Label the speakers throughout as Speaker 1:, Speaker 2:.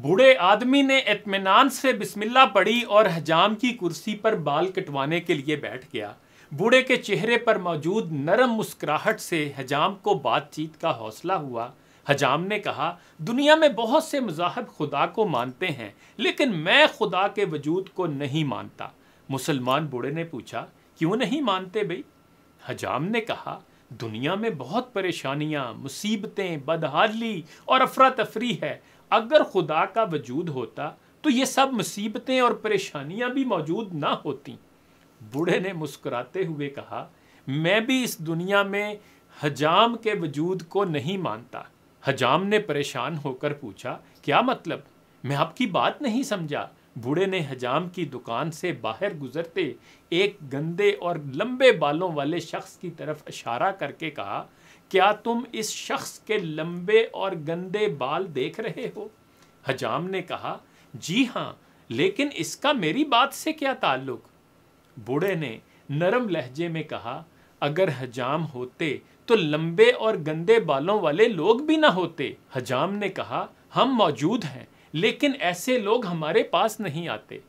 Speaker 1: बूढ़े आदमी ने इतमान से बिस्मिल्ला पढ़ी और हजाम की कुर्सी पर बाल कटवाने के लिए बैठ गया बूढ़े के चेहरे पर मौजूद नरम मुस्कुराहट से हजाम को बातचीत का हौसला हुआ हजाम ने कहा दुनिया में बहुत से मजाहब खुदा को मानते हैं लेकिन मैं खुदा के वजूद को नहीं मानता मुसलमान बूढ़े ने पूछा क्यों नहीं मानते भाई हजाम ने कहा दुनिया में बहुत परेशानियाँ मुसीबतें बदहाली और अफरा तफरी है अगर खुदा का वजूद होता तो ये सब मुसीबतें और परेशानियां भी मौजूद ना होती बूढ़े ने मुस्कुराते हुए कहा मैं भी इस दुनिया में हजाम के वजूद को नहीं मानता हजाम ने परेशान होकर पूछा क्या मतलब मैं आपकी बात नहीं समझा बूढ़े ने हजाम की दुकान से बाहर गुजरते एक गंदे और लंबे बालों वाले शख्स की तरफ इशारा करके कहा क्या तुम इस शख्स के लंबे और गंदे बाल देख रहे हो हजाम ने कहा जी हाँ लेकिन इसका मेरी बात से क्या ताल्लुक बूढ़े ने नरम लहजे में कहा अगर हजाम होते तो लंबे और गंदे बालों वाले लोग भी ना होते हजाम ने कहा हम मौजूद हैं लेकिन ऐसे लोग हमारे पास नहीं आते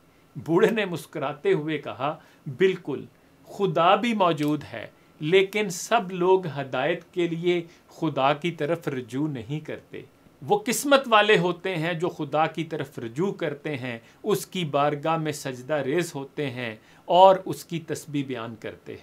Speaker 1: बूढ़े ने मुस्कुराते हुए कहा बिल्कुल खुदा भी मौजूद है लेकिन सब लोग हदायत के लिए खुदा की तरफ रजू नहीं करते वो किस्मत वाले होते हैं जो खुदा की तरफ रजू करते हैं उसकी बारगाह में सजदा रेज होते हैं और उसकी तस्बी बयान करते हैं